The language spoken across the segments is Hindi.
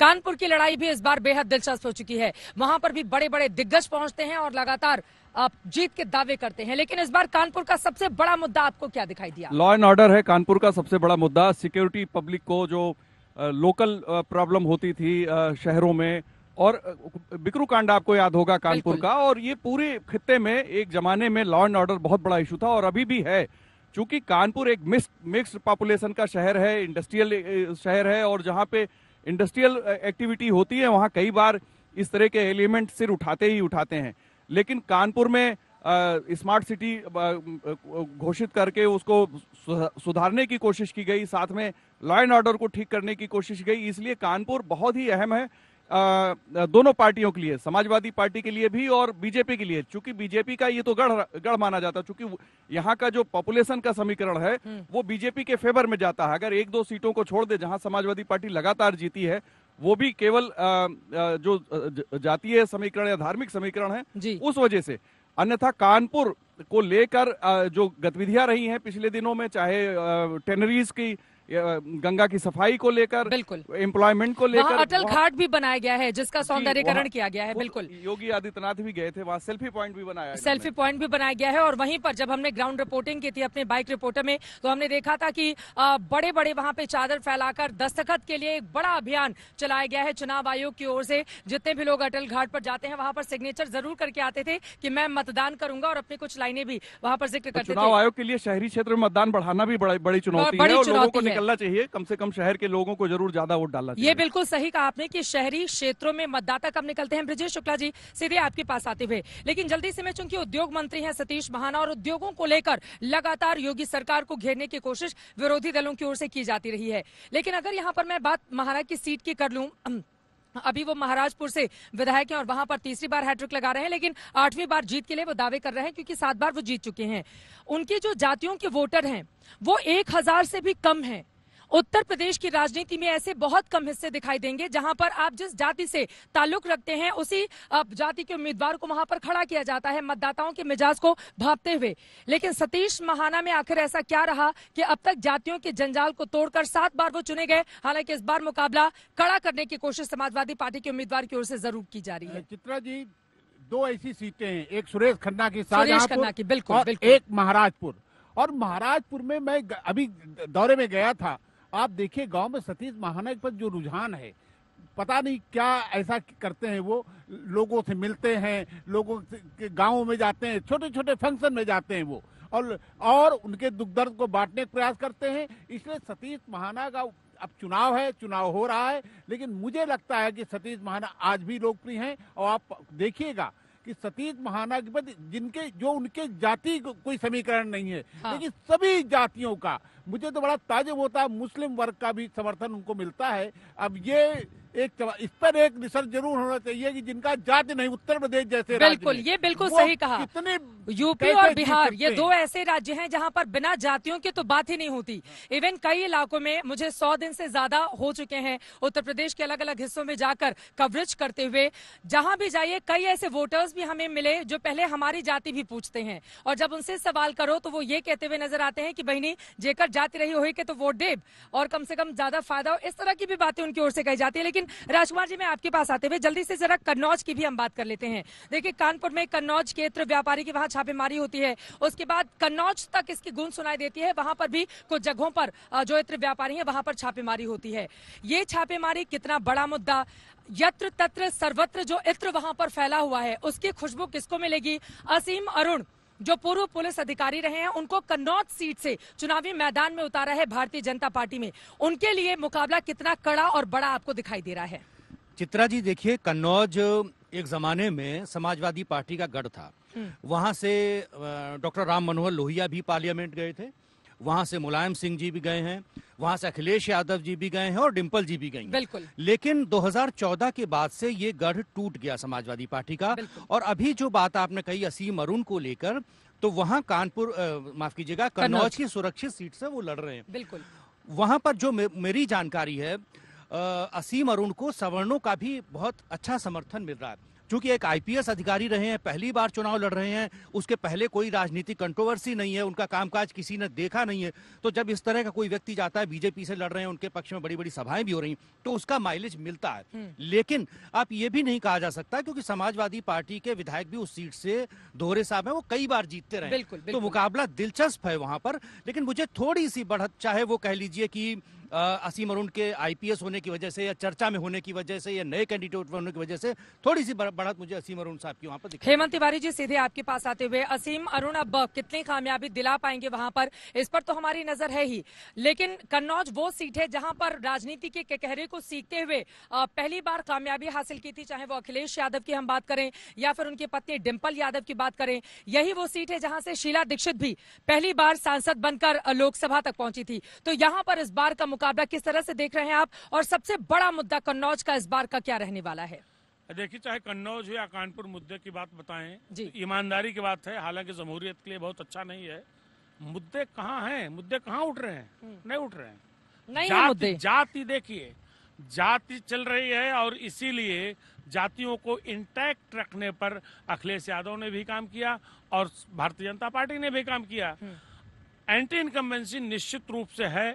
कानपुर की लड़ाई भी इस बार बेहद दिलचस्प हो चुकी है वहां पर भी बड़े बड़े दिग्गज पहुंचते हैं और लगातार आप जीत के दावे करते हैं लेकिन इस बार कानपुर का सबसे बड़ा मुद्दा आपको क्या दिखाई दिया लॉ एंड ऑर्डर है कानपुर का सबसे बड़ा मुद्दा सिक्योरिटी पब्लिक को जो लोकल प्रॉब्लम होती थी शहरों में और बिक्रू कांड आपको याद होगा कानपुर का और ये पूरे खत्ते में एक जमाने में लॉ एंड ऑर्डर बहुत बड़ा इशू था और अभी भी है चूंकि कानपुर एक मिक्स मिक्स पॉपुलेशन का शहर है इंडस्ट्रियल शहर है और जहाँ पे इंडस्ट्रियल एक्टिविटी होती है वहाँ कई बार इस तरह के एलिमेंट सिर उठाते ही उठाते हैं लेकिन कानपुर में स्मार्ट सिटी घोषित करके उसको सुधारने की कोशिश की गई साथ में लॉ एंड ऑर्डर को ठीक करने की कोशिश की गई इसलिए कानपुर बहुत ही अहम है दोनों पार्टियों के लिए समाजवादी पार्टी के लिए भी और बीजेपी के लिए चूंकि बीजेपी का ये तो गढ़ गढ़ माना जाता है चूंकि यहाँ का जो पॉपुलेशन का समीकरण है हम्म। वो बीजेपी के फेवर में जाता है अगर एक दो सीटों को छोड़ दे जहाँ समाजवादी पार्टी लगातार जीती है वो भी केवल जो जातीय समीकरण या धार्मिक समीकरण है उस वजह से अन्यथा कानपुर को लेकर जो गतिविधियां रही हैं पिछले दिनों में चाहे टेनरीज की गंगा की सफाई को लेकर बिल्कुल एम्प्लॉयमेंट को लेकर अटल घाट भी बनाया गया है जिसका सौंदर्यकरण किया गया है बिल्कुल योगी आदित्यनाथ भी गए थे वहाँ सेल्फी पॉइंट भी बनाया सेल्फी पॉइंट भी बनाया गया है और वहीं पर जब हमने ग्राउंड रिपोर्टिंग की थी अपने बाइक रिपोर्टर में तो हमने देखा था की बड़े बड़े वहाँ पे चादर फैलाकर दस्तखत के लिए एक बड़ा अभियान चलाया गया है चुनाव आयोग की ओर से जितने भी लोग अटल घाट पर जाते हैं वहाँ पर सिग्नेचर जरूर करके आते थे की मैं मतदान करूंगा और अपनी कुछ लाइने भी वहाँ पर जिक्र तो करते चुनाव आयोग के लिए शहरी क्षेत्र में मतदान बढ़ाना भी बड़ी चुनौती है निकलना चाहिए कम से कम शहर के लोगों को जरूर ज्यादा वोट डालना चाहिए ये बिल्कुल सही कहा आपने की शहरी क्षेत्रों में मतदाता कम निकलते हैं ब्रजेश शुक्ला जी सीधे आपके पास आते हुए लेकिन जल्दी से मैं चूंकि उद्योग मंत्री है सतीश महाना और उद्योगों को लेकर लगातार योगी सरकार को घेरने की कोशिश विरोधी दलों की ओर से की जाती रही है लेकिन अगर यहाँ पर मैं बात महाराज की सीट की कर लूँ अभी वो महाराजपुर से विधायक हैं और वहां पर तीसरी बार हैट्रिक लगा रहे हैं लेकिन आठवीं बार जीत के लिए वो दावे कर रहे हैं क्योंकि सात बार वो जीत चुके हैं उनकी जो जातियों के वोटर हैं वो एक हजार से भी कम हैं उत्तर प्रदेश की राजनीति में ऐसे बहुत कम हिस्से दिखाई देंगे जहां पर आप जिस जाति से ताल्लुक रखते हैं उसी जाति के उम्मीदवार को वहां पर खड़ा किया जाता है मतदाताओं के मिजाज को भापते हुए लेकिन सतीश महाना में आखिर ऐसा क्या रहा कि अब तक जातियों के जंजाल को तोड़कर सात बार वो चुने गए हालांकि इस बार मुकाबला कड़ा करने की कोशिश समाजवादी पार्टी के उम्मीदवार की ओर से जरूर की जा रही है चित्रा जी दो ऐसी सीटें हैं एक सुरेश खन्ना की सुरेश खन्ना की बिल्कुल, बिल्कुल। एक महाराजपुर और महाराजपुर में मैं अभी दौरे में गया था आप देखिए गांव में सतीश महाना पर जो रुझान है पता नहीं क्या ऐसा करते हैं वो लोगों से मिलते हैं लोगों के गाँव में जाते हैं छोटे छोटे फंक्शन में जाते हैं वो और और उनके दुख दर्द को बांटने का प्रयास करते हैं इसलिए सतीश महाना का अब चुनाव है चुनाव हो रहा है लेकिन मुझे लगता है कि सतीश महाना आज भी लोकप्रिय हैं और आप देखिएगा कि सतीश महानाधिपति जिनके जो उनके जाति को, कोई समीकरण नहीं है हाँ। लेकिन सभी जातियों का मुझे तो बड़ा ताजुब होता है मुस्लिम वर्ग का भी समर्थन उनको मिलता है अब ये एक सवाल इस पर एक रिसर्च जरूर होना चाहिए कि जिनका जाति नहीं उत्तर प्रदेश जैसे बिल्कुल ये बिल्कुल सही कहा कितने यूपी और बिहार ये दो ऐसे राज्य हैं जहां पर बिना जातियों की तो बात ही नहीं होती इवन कई इलाकों में मुझे सौ दिन से ज्यादा हो चुके हैं उत्तर प्रदेश के अलग अलग हिस्सों में जाकर कवरेज करते हुए जहां भी जाइए कई ऐसे वोटर्स भी हमें मिले जो पहले हमारी जाति भी पूछते हैं और जब उनसे सवाल करो तो वो ये कहते हुए नजर आते हैं कि बहनी जेकर जाति रही होगी तो वोट दे और कम से कम ज्यादा फायदा हो इस तरह की भी बातें उनकी ओर से कही जाती है लेकिन लेकिन राजकुमार जी मैं आपके पास आते हुए जल्दी से जरा कन्नौज की भी हम बात कर लेते हैं देखिए कानपुर में कन्नौज क्षेत्र व्यापारी की वहां छापेमारी होती है उसके बाद कन्नौज तक इसकी गूंज सुनाई देती है वहाँ पर भी कुछ जगहों पर जो इत्र व्यापारी है वहाँ पर छापेमारी होती है ये छापेमारी कितना बड़ा मुद्दा यत्र तत्र सर्वत्र जो इत्र वहाँ पर फैला हुआ है उसकी खुशबू किसको मिलेगी असीम अरुण जो पूर्व पुलिस अधिकारी रहे हैं उनको कन्नौज सीट से चुनावी मैदान में उतारा है भारतीय जनता पार्टी में उनके लिए मुकाबला कितना कड़ा और बड़ा आपको दिखाई दे रहा है चित्रा जी देखिए कन्नौज एक जमाने में समाजवादी पार्टी का गढ़ था हम्म। वहां से डॉक्टर राम मनोहर लोहिया भी पार्लियामेंट गए थे वहाँ से मुलायम सिंह जी भी गए हैं वहाँ से अखिलेश यादव जी भी गए हैं और डिम्पल जी भी गई हैं बिल्कुल लेकिन 2014 के बाद से ये गढ़ टूट गया समाजवादी पार्टी का और अभी जो बात आपने कही असीम अरुण को लेकर तो वहाँ कानपुर माफ कीजिएगा कन्नौज की सुरक्षित सीट से वो लड़ रहे हैं बिल्कुल वहाँ पर जो मे, मेरी जानकारी है आ, असीम अरुण को सवर्णों का भी बहुत अच्छा समर्थन मिल रहा है चूंकि एक आईपीएस अधिकारी रहे हैं पहली बार चुनाव लड़ रहे हैं उसके पहले कोई राजनीतिक कंट्रोवर्सी नहीं है उनका कामकाज किसी ने देखा नहीं है तो जब इस तरह का कोई व्यक्ति जाता है बीजेपी से लड़ रहे हैं उनके पक्ष में बड़ी बड़ी सभाएं भी हो रही तो उसका माइलेज मिलता है हम्म। लेकिन आप ये भी नहीं कहा जा सकता क्योंकि समाजवादी पार्टी के विधायक भी उस सीट से दोहरे साहब है वो कई बार जीतते रहे बिल्कुल। तो मुकाबला दिलचस्प है वहां पर लेकिन मुझे थोड़ी सी बढ़त चाहे वो कह लीजिए कि असीम अरुण के आईपीएस होने की वजह से या चर्चा में होने की वजह से या नए कैंडिडेट होने की वजह से थोड़ी सी बढ़त मुझे असीम अरुण साहब की वहाँ पर हेमंत तिवारी जी सीधे आपके पास आते हुए असीम अरुण अब कितनी कामयाबी दिला पाएंगे वहाँ पर इस पर तो हमारी नजर है ही लेकिन कन्नौज वो सीट है जहाँ पर राजनीति के कहरे को सीखते हुए पहली बार कामयाबी हासिल की थी चाहे वो अखिलेश यादव की हम बात करें या फिर उनकी पत्नी डिम्पल यादव की बात करें यही वो सीट है जहां से शीला दीक्षित भी पहली बार सांसद बनकर लोकसभा तक पहुंची थी तो यहां पर इस बार का मुकाबला किस तरह से देख रहे हैं आप और सबसे बड़ा मुद्दा कन्नौज का इस बार का क्या रहने वाला है देखिए चाहे कन्नौज या कानपुर मुद्दे की बात बताएं तो ईमानदारी की बात है हालांकि जमहूरियत के लिए बहुत अच्छा नहीं है मुद्दे कहाँ हैं मुद्दे कहाँ उठ रहे हैं हम्म। नहीं उठ रहे हैं नहीं जाति, है जाति देखिए जाति चल रही है और इसीलिए जातियों को इंटैक्ट रखने पर अखिलेश यादव ने भी काम किया और भारतीय जनता पार्टी ने भी काम किया एंटी इनकम्बेंसी हम्म। निश्चित रूप से है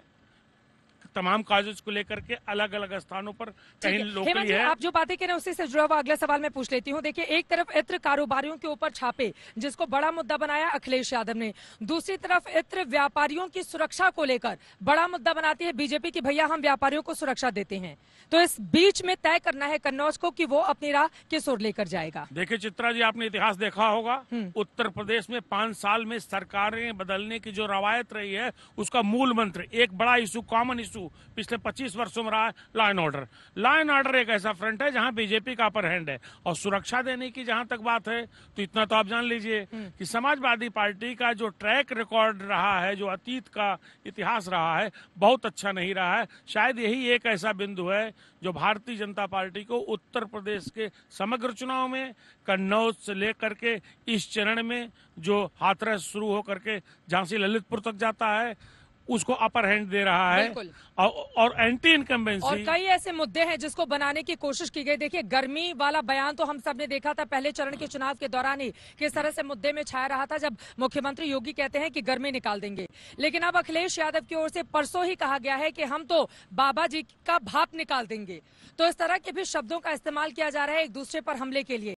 तमाम काजेज को लेकर के अलग अलग स्थानों पर कहीं लोग आप जो बातें कह रहे हैं उसी से जुड़ा हुआ अगला सवाल मैं पूछ लेती हूँ देखिए एक तरफ इत्र कारोबारियों के ऊपर छापे जिसको बड़ा मुद्दा बनाया अखिलेश यादव ने दूसरी तरफ इत्र व्यापारियों की सुरक्षा को लेकर बड़ा मुद्दा बनाती है बीजेपी की भैया हम व्यापारियों को सुरक्षा देते हैं तो इस बीच में तय करना है कन्नौज को की वो अपनी राह किस ओर लेकर जाएगा देखिये चित्रा जी आपने इतिहास देखा होगा हम्म। उत्तर प्रदेश में पांच साल में सरकारें बदलने की जो रवायत रही है उसका मूल मंत्र एक बड़ा इशू कॉमन इशू टू पिछले 25 वर्षों में रहा है law and order law and order एक ऐसा फ्रंट है जहां बीजेपी का अपर हैंड है और सुरक्षा देने की जहां तक बात है तो इतना तो आप जान लीजिए हम्म। कि समाजवादी पार्टी का जो ट्रैक रिकॉर्ड रहा है जो अतीत का इतिहास रहा है बहुत अच्छा नहीं रहा है शायद यही एक ऐसा बिंदु है जो भारतीय जनता पार्टी को उत्तर प्रदेश के समग्र चुनाव में कन्नौज से लेकर के इस चरण में जो हाथरस शुरू होकर के झांसी ललितपुर तक जाता है उसको अपर हैंड दे रहा है और, और एंटी इनकम्बेंसी और कई ऐसे मुद्दे हैं जिसको बनाने की कोशिश की गई देखिए गर्मी वाला बयान तो हम सब ने देखा था पहले चरण के चुनाव के दौरान ही किस तरह से मुद्दे में छाया रहा था जब मुख्यमंत्री योगी कहते हैं कि गर्मी निकाल देंगे लेकिन अब अखिलेश यादव की ओर से परसों ही कहा गया है कि हम तो बाबा जी का भाप निकाल देंगे तो इस तरह के भी शब्दों का इस्तेमाल किया जा रहा है एक दूसरे पर हमले के लिए